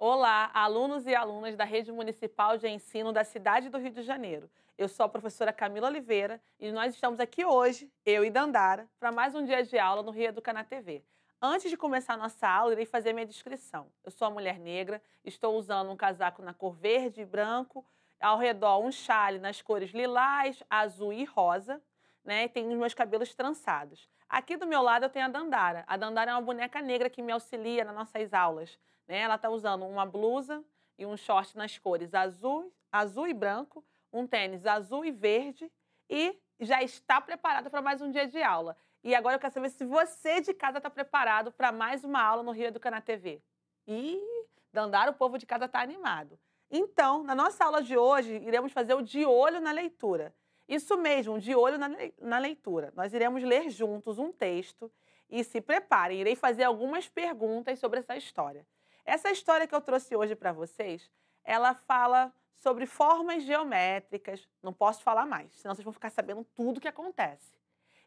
Olá, alunos e alunas da Rede Municipal de Ensino da cidade do Rio de Janeiro. Eu sou a professora Camila Oliveira e nós estamos aqui hoje, eu e Dandara, para mais um dia de aula no Rio Educa na TV. Antes de começar a nossa aula, irei fazer minha descrição. Eu sou uma mulher negra, estou usando um casaco na cor verde e branco, ao redor um chale nas cores lilás, azul e rosa, né? E tenho os meus cabelos trançados. Aqui do meu lado eu tenho a Dandara. A Dandara é uma boneca negra que me auxilia nas nossas aulas. Né? Ela está usando uma blusa e um short nas cores azul, azul e branco, um tênis azul e verde e já está preparada para mais um dia de aula. E agora eu quero saber se você de casa está preparado para mais uma aula no Rio na TV. E Dandara, o povo de casa está animado. Então, na nossa aula de hoje, iremos fazer o de olho na leitura. Isso mesmo, de olho na leitura. Nós iremos ler juntos um texto e se preparem, irei fazer algumas perguntas sobre essa história. Essa história que eu trouxe hoje para vocês, ela fala sobre formas geométricas. Não posso falar mais, senão vocês vão ficar sabendo tudo o que acontece.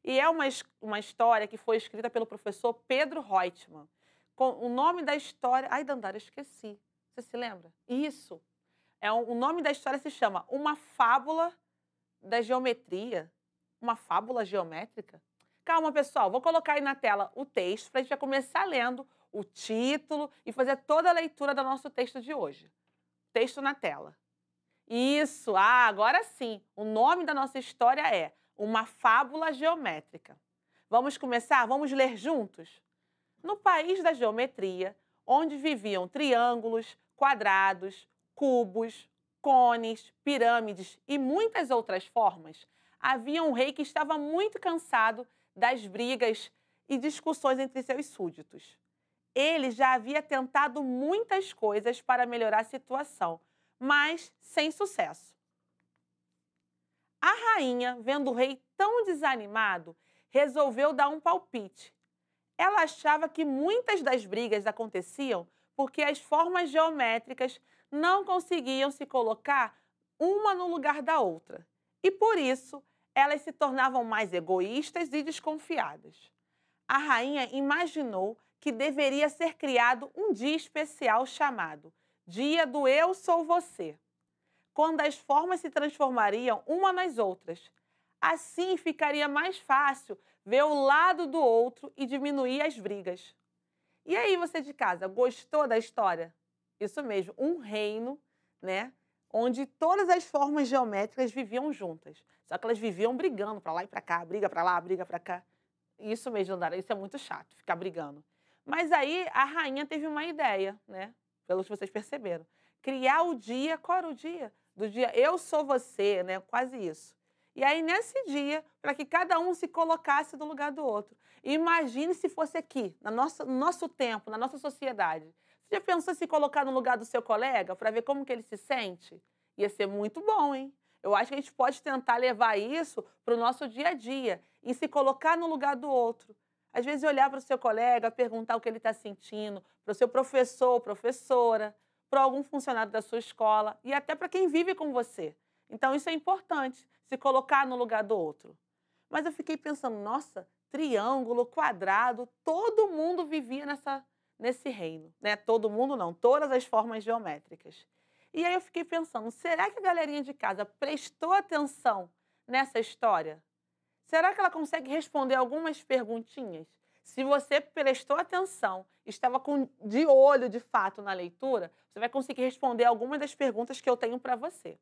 E é uma, uma história que foi escrita pelo professor Pedro Reutemann. Com, o nome da história. Ai, Dandara, esqueci. Você se lembra? Isso. É, o nome da história se chama Uma Fábula da geometria, uma fábula geométrica? Calma, pessoal, vou colocar aí na tela o texto para a gente começar lendo o título e fazer toda a leitura do nosso texto de hoje. Texto na tela. Isso, ah, agora sim. O nome da nossa história é Uma Fábula Geométrica. Vamos começar? Vamos ler juntos? No país da geometria, onde viviam triângulos, quadrados, cubos, cones, pirâmides e muitas outras formas, havia um rei que estava muito cansado das brigas e discussões entre seus súditos. Ele já havia tentado muitas coisas para melhorar a situação, mas sem sucesso. A rainha, vendo o rei tão desanimado, resolveu dar um palpite. Ela achava que muitas das brigas aconteciam porque as formas geométricas não conseguiam se colocar uma no lugar da outra. E por isso, elas se tornavam mais egoístas e desconfiadas. A rainha imaginou que deveria ser criado um dia especial chamado Dia do Eu Sou Você, quando as formas se transformariam uma nas outras. Assim ficaria mais fácil ver o lado do outro e diminuir as brigas. E aí, você de casa, gostou da história? Isso mesmo, um reino, né? Onde todas as formas geométricas viviam juntas. Só que elas viviam brigando para lá e para cá, briga para lá, briga para cá. Isso mesmo, Dandara, isso é muito chato, ficar brigando. Mas aí a rainha teve uma ideia, né? Pelo que vocês perceberam. Criar o dia, qual era o dia? Do dia eu sou você, né? Quase isso. E aí, nesse dia, para que cada um se colocasse no lugar do outro. Imagine se fosse aqui, na nossa, no nosso tempo, na nossa sociedade. Já pensou se colocar no lugar do seu colega para ver como que ele se sente? Ia ser muito bom, hein? Eu acho que a gente pode tentar levar isso para o nosso dia a dia e se colocar no lugar do outro. Às vezes olhar para o seu colega, perguntar o que ele está sentindo, para o seu professor, professora, para algum funcionário da sua escola e até para quem vive com você. Então isso é importante, se colocar no lugar do outro. Mas eu fiquei pensando, nossa, triângulo, quadrado, todo mundo vivia nessa nesse reino, né? Todo mundo não, todas as formas geométricas. E aí eu fiquei pensando, será que a galerinha de casa prestou atenção nessa história? Será que ela consegue responder algumas perguntinhas? Se você prestou atenção, estava com, de olho de fato na leitura, você vai conseguir responder algumas das perguntas que eu tenho para você.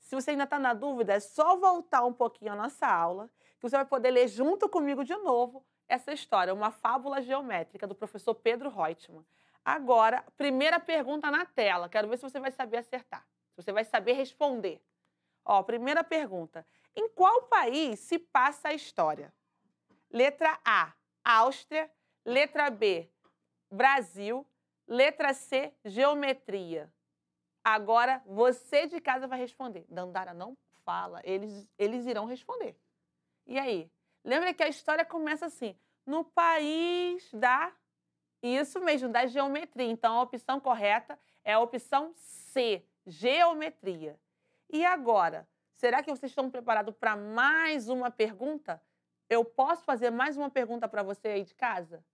Se você ainda está na dúvida, é só voltar um pouquinho a nossa aula, que você vai poder ler junto comigo de novo essa história, uma fábula geométrica do professor Pedro Reutemann. Agora, primeira pergunta na tela. Quero ver se você vai saber acertar, se você vai saber responder. Ó, primeira pergunta. Em qual país se passa a história? Letra A, Áustria. Letra B, Brasil. Letra C, geometria. Agora, você de casa vai responder. Dandara, não fala. Eles, eles irão responder. E aí? Lembra que a história começa assim: no país da. Isso mesmo, da geometria. Então a opção correta é a opção C, geometria. E agora, será que vocês estão preparados para mais uma pergunta? Eu posso fazer mais uma pergunta para você aí de casa?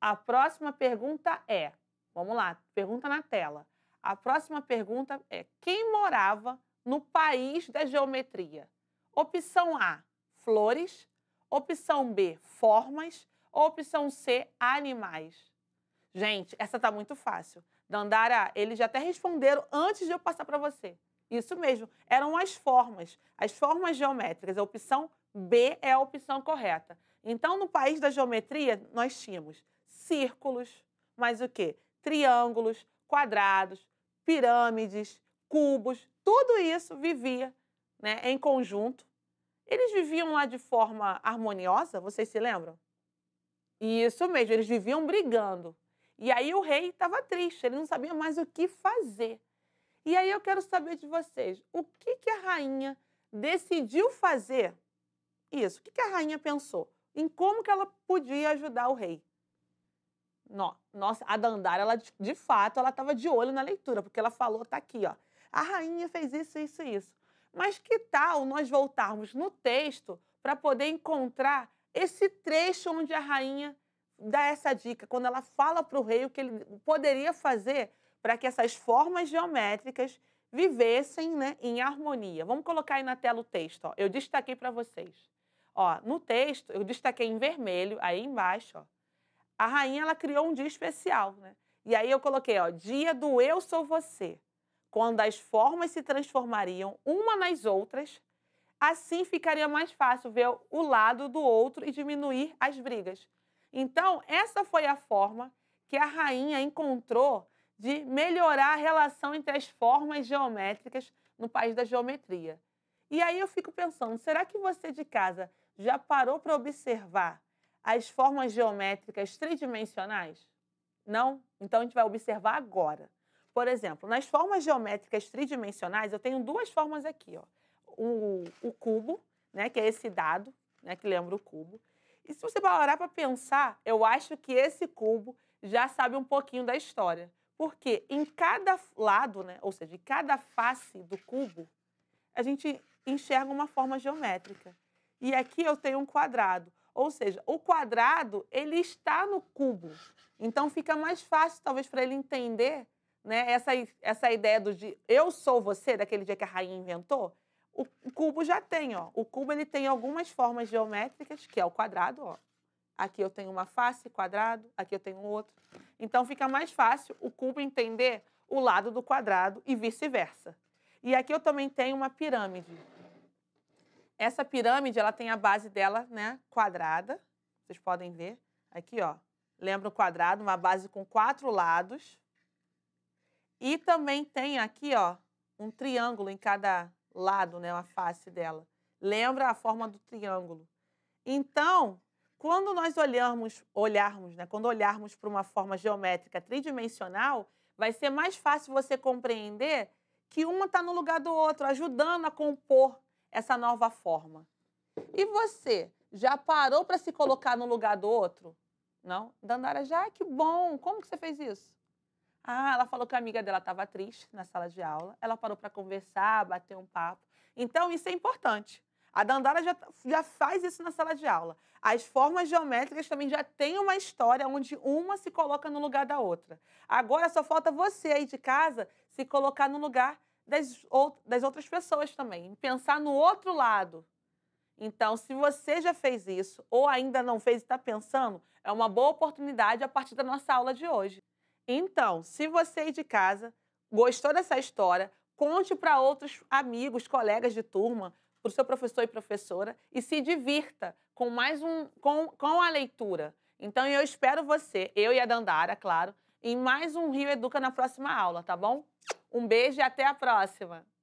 A próxima pergunta é: vamos lá, pergunta na tela. A próxima pergunta é: quem morava no país da geometria? Opção A: Flores. Opção B, formas. Opção C, animais. Gente, essa tá muito fácil. Dandara, eles já até responderam antes de eu passar para você. Isso mesmo, eram as formas, as formas geométricas. A opção B é a opção correta. Então, no país da geometria, nós tínhamos círculos, mais o quê? Triângulos, quadrados, pirâmides, cubos, tudo isso vivia né, em conjunto eles viviam lá de forma harmoniosa, vocês se lembram? Isso mesmo, eles viviam brigando. E aí o rei estava triste, ele não sabia mais o que fazer. E aí eu quero saber de vocês, o que, que a rainha decidiu fazer? Isso, o que, que a rainha pensou? Em como que ela podia ajudar o rei? Nossa, a Dandara, ela, de fato, ela estava de olho na leitura, porque ela falou, tá aqui, ó. A rainha fez isso, isso e isso. Mas que tal nós voltarmos no texto para poder encontrar esse trecho onde a rainha dá essa dica, quando ela fala para o rei o que ele poderia fazer para que essas formas geométricas vivessem né, em harmonia. Vamos colocar aí na tela o texto. Ó. Eu destaquei para vocês. Ó, no texto, eu destaquei em vermelho, aí embaixo. Ó. A rainha ela criou um dia especial. Né? E aí eu coloquei, ó, dia do eu sou você quando as formas se transformariam uma nas outras, assim ficaria mais fácil ver o lado do outro e diminuir as brigas. Então, essa foi a forma que a rainha encontrou de melhorar a relação entre as formas geométricas no país da geometria. E aí eu fico pensando, será que você de casa já parou para observar as formas geométricas tridimensionais? Não? Então a gente vai observar agora. Por exemplo, nas formas geométricas tridimensionais, eu tenho duas formas aqui. Ó. O, o cubo, né, que é esse dado, né, que lembra o cubo. E se você parar para pensar, eu acho que esse cubo já sabe um pouquinho da história. Porque em cada lado, né, ou seja, em cada face do cubo, a gente enxerga uma forma geométrica. E aqui eu tenho um quadrado. Ou seja, o quadrado ele está no cubo. Então fica mais fácil, talvez, para ele entender né? Essa, essa ideia do de eu sou você, daquele dia que a rainha inventou, o, o cubo já tem, ó. O cubo ele tem algumas formas geométricas, que é o quadrado, ó. Aqui eu tenho uma face, quadrado, aqui eu tenho outro. Então fica mais fácil o cubo entender o lado do quadrado e vice-versa. E aqui eu também tenho uma pirâmide. Essa pirâmide, ela tem a base dela, né, quadrada. Vocês podem ver aqui, ó. Lembra o quadrado, uma base com quatro lados. E também tem aqui, ó, um triângulo em cada lado, né, uma face dela. Lembra a forma do triângulo. Então, quando nós olharmos, olharmos, né, quando olharmos para uma forma geométrica tridimensional, vai ser mais fácil você compreender que uma está no lugar do outro, ajudando a compor essa nova forma. E você já parou para se colocar no lugar do outro? Não? Dandara, já que bom! Como que você fez isso? Ah, ela falou que a amiga dela estava triste na sala de aula. Ela parou para conversar, bater um papo. Então, isso é importante. A Dandara já, já faz isso na sala de aula. As formas geométricas também já têm uma história onde uma se coloca no lugar da outra. Agora só falta você aí de casa se colocar no lugar das, das outras pessoas também. Pensar no outro lado. Então, se você já fez isso ou ainda não fez e está pensando, é uma boa oportunidade a partir da nossa aula de hoje. Então, se você aí de casa gostou dessa história, conte para outros amigos, colegas de turma, para o seu professor e professora e se divirta com mais um com, com a leitura. Então eu espero você, eu e a Dandara, claro, em mais um Rio Educa na próxima aula, tá bom? Um beijo e até a próxima!